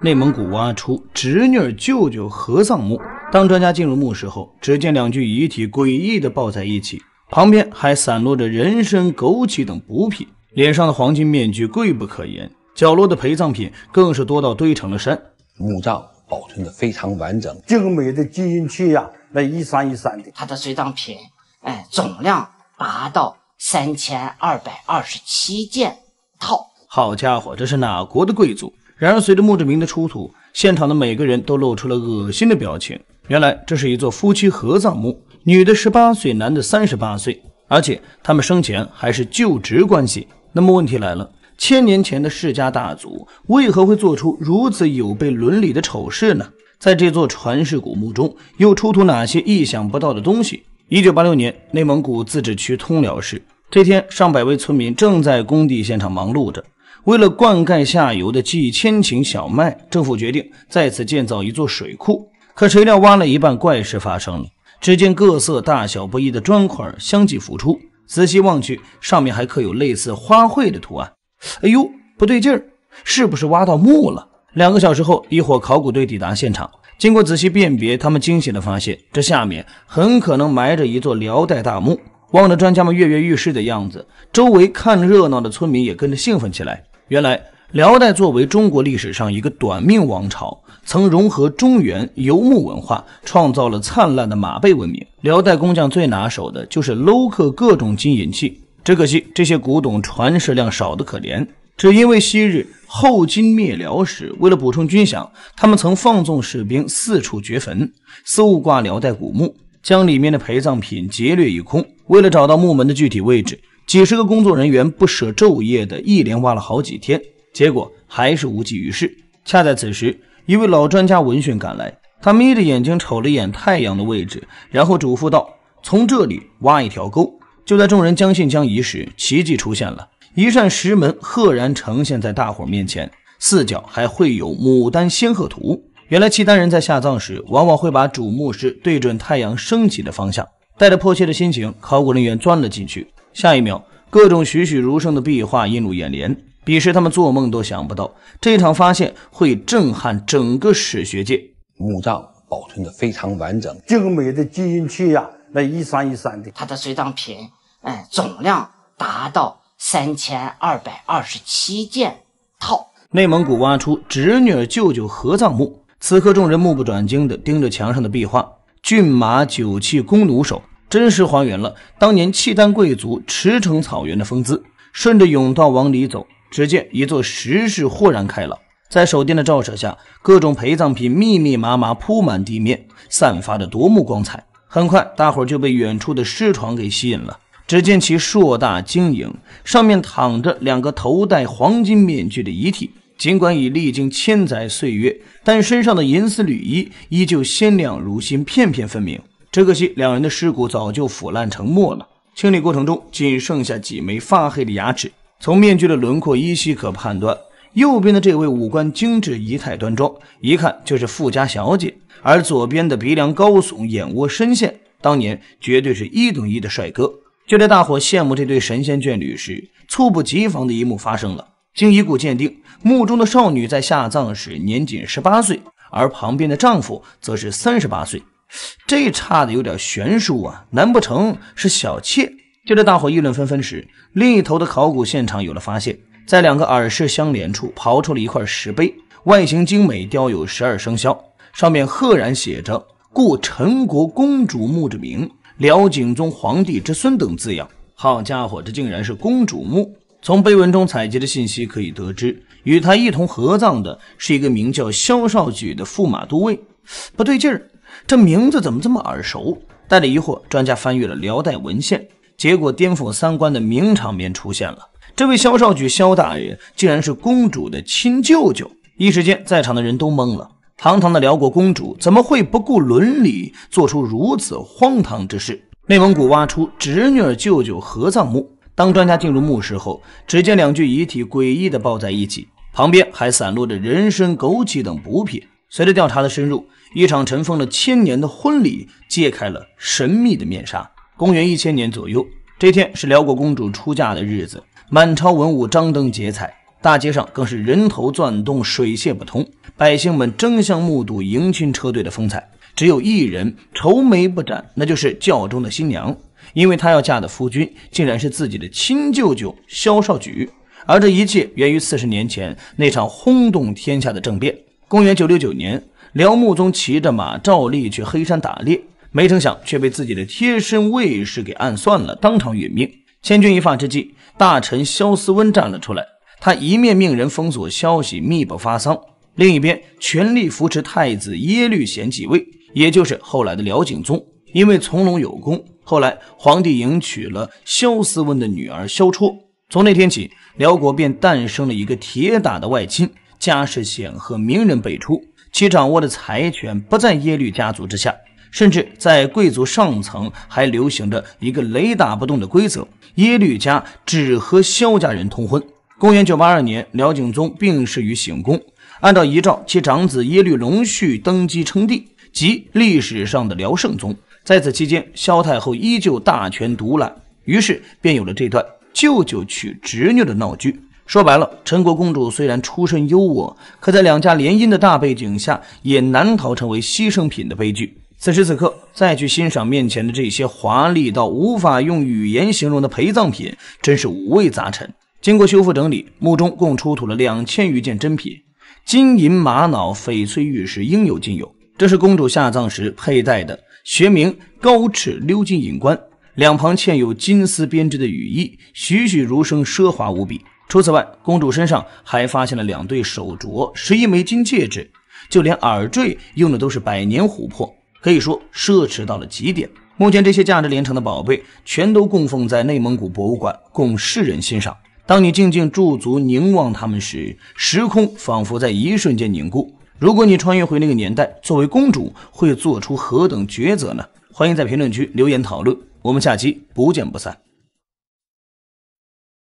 内蒙古挖出侄女舅舅合葬墓。当专家进入墓室后，只见两具遗体诡异地抱在一起，旁边还散落着人参、枸杞等补品，脸上的黄金面具贵不可言，角落的陪葬品更是多到堆成了山。墓葬保存得非常完整，精美的金银器呀，那一闪一闪的。它的随葬品，哎，总量达到三千二百二十七件套。好家伙，这是哪国的贵族？然而，随着墓志铭的出土，现场的每个人都露出了恶心的表情。原来，这是一座夫妻合葬墓，女的十八岁，男的三十八岁，而且他们生前还是就职关系。那么，问题来了：千年前的世家大族为何会做出如此有悖伦理的丑事呢？在这座传世古墓中，又出土哪些意想不到的东西？一九八六年，内蒙古自治区通辽市，这天，上百位村民正在工地现场忙碌着。为了灌溉下游的几千顷小麦，政府决定在此建造一座水库。可谁料挖了一半，怪事发生了。只见各色大小不一的砖块相继浮出，仔细望去，上面还刻有类似花卉的图案。哎呦，不对劲儿，是不是挖到墓了？两个小时后，一伙考古队抵达现场，经过仔细辨别，他们惊喜地发现，这下面很可能埋着一座辽代大墓。望着专家们跃跃欲试的样子，周围看热闹的村民也跟着兴奋起来。原来辽代作为中国历史上一个短命王朝，曾融合中原游牧文化，创造了灿烂的马背文明。辽代工匠最拿手的就是镂刻各种金银器，只可惜这些古董传世量少得可怜。只因为昔日后金灭辽时，为了补充军饷，他们曾放纵士兵四处掘坟，搜刮辽代古墓，将里面的陪葬品劫掠一空。为了找到墓门的具体位置。几十个工作人员不舍昼夜的一连挖了好几天，结果还是无济于事。恰在此时，一位老专家闻讯赶来，他眯着眼睛瞅了一眼太阳的位置，然后嘱咐道：“从这里挖一条沟。”就在众人将信将疑时，奇迹出现了，一扇石门赫然呈现在大伙面前，四角还绘有牡丹仙鹤图。原来契丹人在下葬时，往往会把主墓室对准太阳升起的方向。带着迫切的心情，考古人员钻了进去。下一秒，各种栩栩如生的壁画映入眼帘。彼时，他们做梦都想不到，这场发现会震撼整个史学界。墓葬保存的非常完整，精美的金银器呀，那一闪一闪的。它的随葬品，哎，总量达到三千二百二十七件套。内蒙古挖出侄女舅舅合葬墓。此刻，众人目不转睛地盯着墙上的壁画：骏马、酒器、弓弩手。真实还原了当年契丹贵族驰骋草原的风姿。顺着甬道往里走，只见一座石室豁然开朗。在手电的照射下，各种陪葬品密密麻麻铺满地面，散发着夺目光彩。很快，大伙就被远处的尸床给吸引了。只见其硕大晶莹，上面躺着两个头戴黄金面具的遗体。尽管已历经千载岁月，但身上的银丝缕衣依旧鲜亮如新，片片分明。只可惜，两人的尸骨早就腐烂成末了。清理过程中，仅剩下几枚发黑的牙齿。从面具的轮廓依稀可判断，右边的这位五官精致、仪态端庄，一看就是富家小姐；而左边的鼻梁高耸、眼窝深陷，当年绝对是一等一的帅哥。就在大伙羡慕这对神仙眷侣时，猝不及防的一幕发生了。经遗骨鉴定，墓中的少女在下葬时年仅十八岁，而旁边的丈夫则是三十八岁。这差的有点悬殊啊！难不成是小妾？就在大伙议论纷纷时，另一头的考古现场有了发现，在两个耳室相连处刨出了一块石碑，外形精美，雕有十二生肖，上面赫然写着“故陈国公主墓之铭，辽景宗皇帝之孙”等字样。好家伙，这竟然是公主墓！从碑文中采集的信息可以得知，与他一同合葬的是一个名叫萧少举的驸马都尉。不对劲儿。这名字怎么这么耳熟？带着疑惑，专家翻阅了辽代文献，结果颠覆三观的名场面出现了。这位萧少举、萧大爷，竟然是公主的亲舅舅。一时间，在场的人都懵了：堂堂的辽国公主，怎么会不顾伦理做出如此荒唐之事？内蒙古挖出侄女舅舅合葬墓。当专家进入墓室后，只见两具遗体诡异地抱在一起，旁边还散落着人参、枸杞等补品。随着调查的深入，一场尘封了千年的婚礼揭开了神秘的面纱。公元一千年左右，这天是辽国公主出嫁的日子，满朝文武张灯结彩，大街上更是人头攒动，水泄不通。百姓们争相目睹迎亲车队的风采，只有一人愁眉不展，那就是轿中的新娘，因为她要嫁的夫君竟然是自己的亲舅舅萧少举。而这一切源于四十年前那场轰动天下的政变。公元九六九年，辽穆宗骑着马照例去黑山打猎，没成想却被自己的贴身卫士给暗算了，当场殒命。千钧一发之际，大臣萧思温站了出来，他一面命人封锁消息，密不发丧；另一边全力扶持太子耶律贤继位，也就是后来的辽景宗。因为从龙有功，后来皇帝迎娶了萧思温的女儿萧绰。从那天起，辽国便诞生了一个铁打的外戚。家世显赫，名人辈出，其掌握的财权不在耶律家族之下，甚至在贵族上层还流行着一个雷打不动的规则：耶律家只和萧家人通婚。公元九八二年，辽景宗病逝于行宫，按照遗诏，其长子耶律隆绪登基称帝，即历史上的辽圣宗。在此期间，萧太后依旧大权独揽，于是便有了这段舅舅娶侄女的闹剧。说白了，陈国公主虽然出身优渥，可在两家联姻的大背景下，也难逃成为牺牲品的悲剧。此时此刻，再去欣赏面前的这些华丽到无法用语言形容的陪葬品，真是五味杂陈。经过修复整理，墓中共出土了两千余件珍品，金银玛瑙、翡翠玉石应有尽有。这是公主下葬时佩戴的，学名高尺鎏金隐冠，两旁嵌有金丝编织的羽翼，栩栩如生，奢华无比。除此外，公主身上还发现了两对手镯、十一枚金戒指，就连耳坠用的都是百年琥珀，可以说奢侈到了极点。目前，这些价值连城的宝贝全都供奉在内蒙古博物馆，供世人欣赏。当你静静驻足凝望它们时，时空仿佛在一瞬间凝固。如果你穿越回那个年代，作为公主会做出何等抉择呢？欢迎在评论区留言讨论。我们下期不见不散。